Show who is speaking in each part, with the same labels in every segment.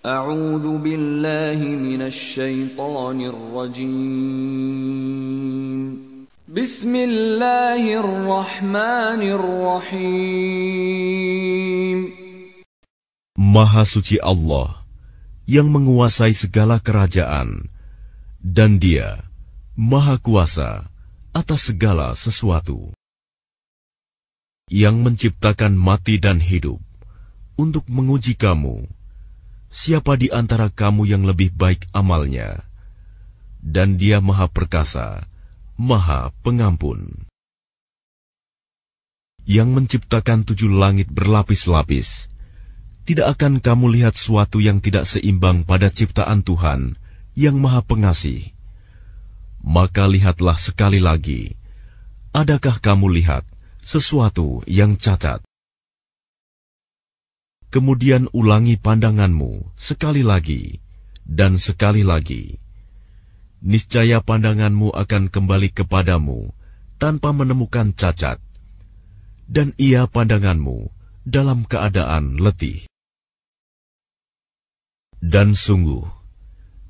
Speaker 1: A'udzu billahi minasyaitonir rajim. Bismillahirrahmanirrahim. Maha suci Allah yang menguasai segala kerajaan dan Dia Maha Kuasa atas segala sesuatu. Yang menciptakan mati dan hidup untuk menguji kamu siapa di antara kamu yang lebih baik amalnya? Dan dia maha perkasa, maha pengampun. Yang menciptakan tujuh langit berlapis-lapis, tidak akan kamu lihat suatu yang tidak seimbang pada ciptaan Tuhan yang maha pengasih. Maka lihatlah sekali lagi, adakah kamu lihat sesuatu yang cacat? Kemudian ulangi pandanganmu sekali lagi dan sekali lagi. Niscaya pandanganmu akan kembali kepadamu tanpa menemukan cacat, dan ia pandanganmu dalam keadaan letih. Dan sungguh,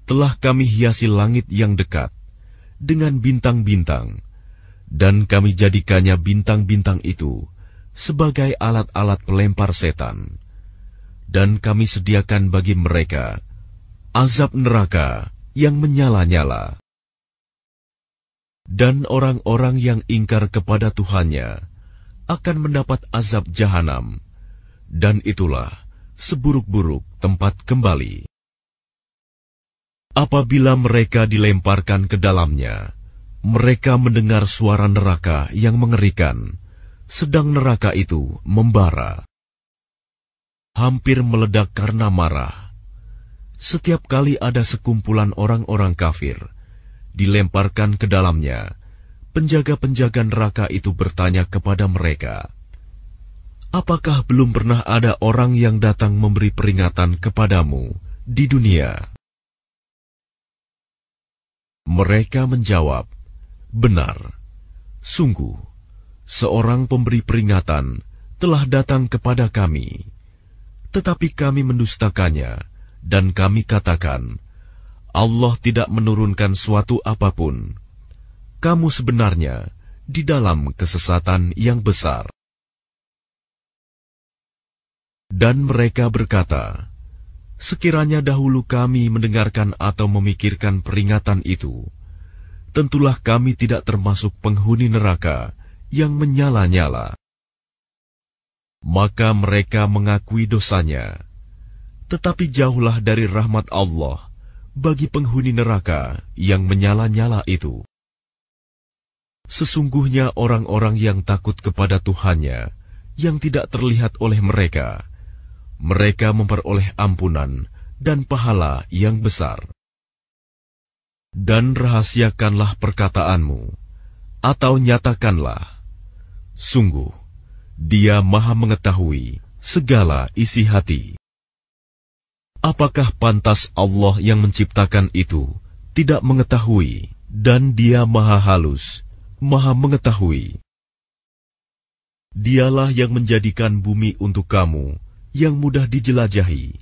Speaker 1: telah kami hiasi langit yang dekat dengan bintang-bintang, dan kami jadikannya bintang-bintang itu sebagai alat-alat pelempar setan dan kami sediakan bagi mereka azab neraka yang menyala-nyala. Dan orang-orang yang ingkar kepada Tuhannya akan mendapat azab jahanam, dan itulah seburuk-buruk tempat kembali. Apabila mereka dilemparkan ke dalamnya, mereka mendengar suara neraka yang mengerikan, sedang neraka itu membara hampir meledak karena marah. Setiap kali ada sekumpulan orang-orang kafir dilemparkan ke dalamnya, penjaga-penjaga neraka itu bertanya kepada mereka, "Apakah belum pernah ada orang yang datang memberi peringatan kepadamu di dunia?" Mereka menjawab, "Benar, sungguh, seorang pemberi peringatan telah datang kepada kami." tetapi kami mendustakannya, dan kami katakan, Allah tidak menurunkan suatu apapun. Kamu sebenarnya di dalam kesesatan yang besar. Dan mereka berkata, Sekiranya dahulu kami mendengarkan atau memikirkan peringatan itu, tentulah kami tidak termasuk penghuni neraka yang menyala-nyala maka mereka mengakui dosanya. Tetapi jauhlah dari rahmat Allah bagi penghuni neraka yang menyala-nyala itu. Sesungguhnya orang-orang yang takut kepada Tuhannya, yang tidak terlihat oleh mereka, mereka memperoleh ampunan dan pahala yang besar. Dan rahasiakanlah perkataanmu, atau nyatakanlah, sungguh, dia Maha Mengetahui segala isi hati. Apakah pantas Allah yang menciptakan itu tidak mengetahui, dan Dia Maha Halus, Maha Mengetahui? Dialah yang menjadikan bumi untuk kamu yang mudah dijelajahi.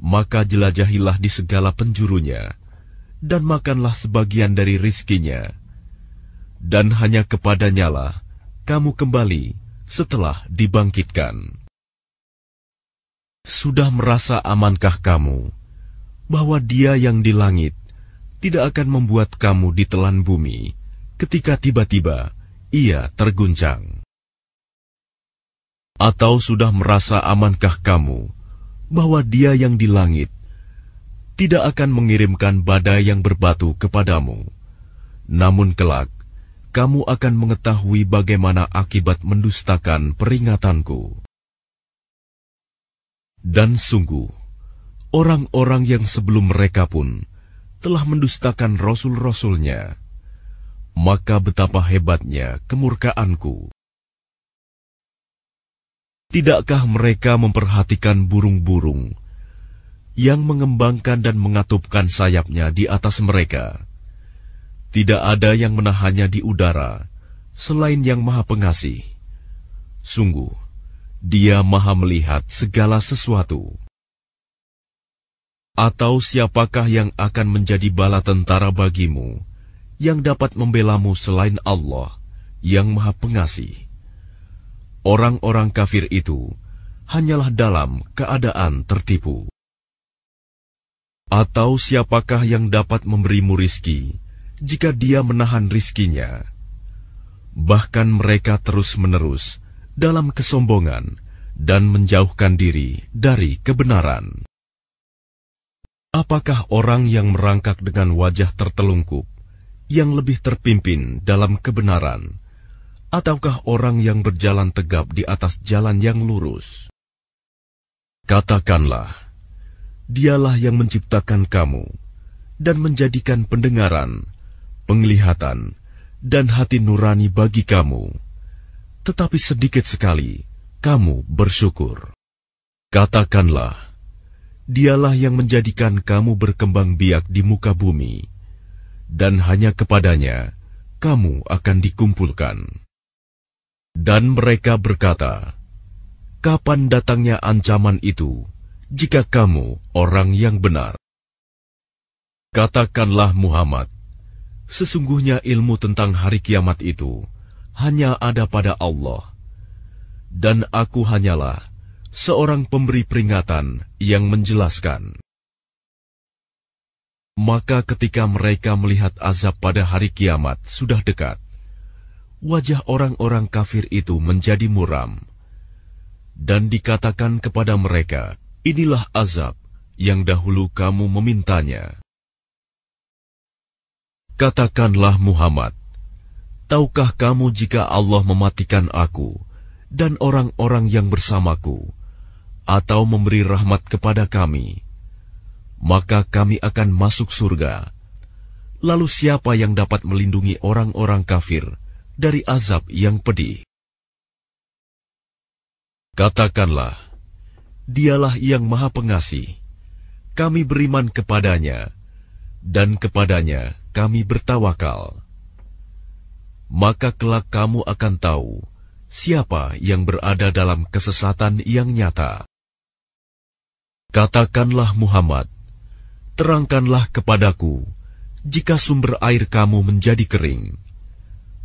Speaker 1: Maka jelajahilah di segala penjurunya, dan makanlah sebagian dari rizkinya. Dan hanya kepadanyalah kamu kembali setelah dibangkitkan. Sudah merasa amankah kamu bahwa Dia yang di langit tidak akan membuat kamu ditelan bumi ketika tiba-tiba Ia terguncang? Atau sudah merasa amankah kamu bahwa Dia yang di langit tidak akan mengirimkan badai yang berbatu kepadamu, namun kelak kamu akan mengetahui bagaimana akibat mendustakan peringatanku. Dan sungguh, orang-orang yang sebelum mereka pun telah mendustakan rasul-rasulnya, maka betapa hebatnya kemurkaanku. Tidakkah mereka memperhatikan burung-burung yang mengembangkan dan mengatupkan sayapnya di atas mereka? Tidak ada yang menahannya di udara selain Yang Maha Pengasih. Sungguh, Dia Maha Melihat segala sesuatu. Atau siapakah yang akan menjadi bala tentara bagimu yang dapat membelamu selain Allah yang Maha Pengasih? Orang-orang kafir itu hanyalah dalam keadaan tertipu. Atau siapakah yang dapat memberimu rizki jika dia menahan rizkinya. Bahkan mereka terus-menerus dalam kesombongan dan menjauhkan diri dari kebenaran. Apakah orang yang merangkak dengan wajah tertelungkup, yang lebih terpimpin dalam kebenaran, ataukah orang yang berjalan tegap di atas jalan yang lurus? Katakanlah, dialah yang menciptakan kamu dan menjadikan pendengaran penglihatan, dan hati nurani bagi kamu, tetapi sedikit sekali kamu bersyukur. Katakanlah, Dialah yang menjadikan kamu berkembang biak di muka bumi, dan hanya kepadanya kamu akan dikumpulkan. Dan mereka berkata, "Kapan datangnya ancaman itu jika kamu orang yang benar?" Katakanlah Muhammad, Sesungguhnya ilmu tentang hari kiamat itu hanya ada pada Allah. Dan aku hanyalah seorang pemberi peringatan yang menjelaskan. Maka ketika mereka melihat azab pada hari kiamat sudah dekat, wajah orang-orang kafir itu menjadi muram. Dan dikatakan kepada mereka, inilah azab yang dahulu kamu memintanya. Katakanlah Muhammad, tahukah kamu jika Allah mematikan aku dan orang-orang yang bersamaku, atau memberi rahmat kepada kami, maka kami akan masuk surga. Lalu siapa yang dapat melindungi orang-orang kafir dari azab yang pedih? Katakanlah, dialah yang maha pengasih. Kami beriman kepadanya, dan kepadanya, kami bertawakal. Maka kelak kamu akan tahu siapa yang berada dalam kesesatan yang nyata. Katakanlah Muhammad, terangkanlah kepadaku, jika sumber air kamu menjadi kering,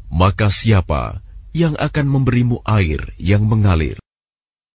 Speaker 1: maka siapa yang akan memberimu air yang mengalir?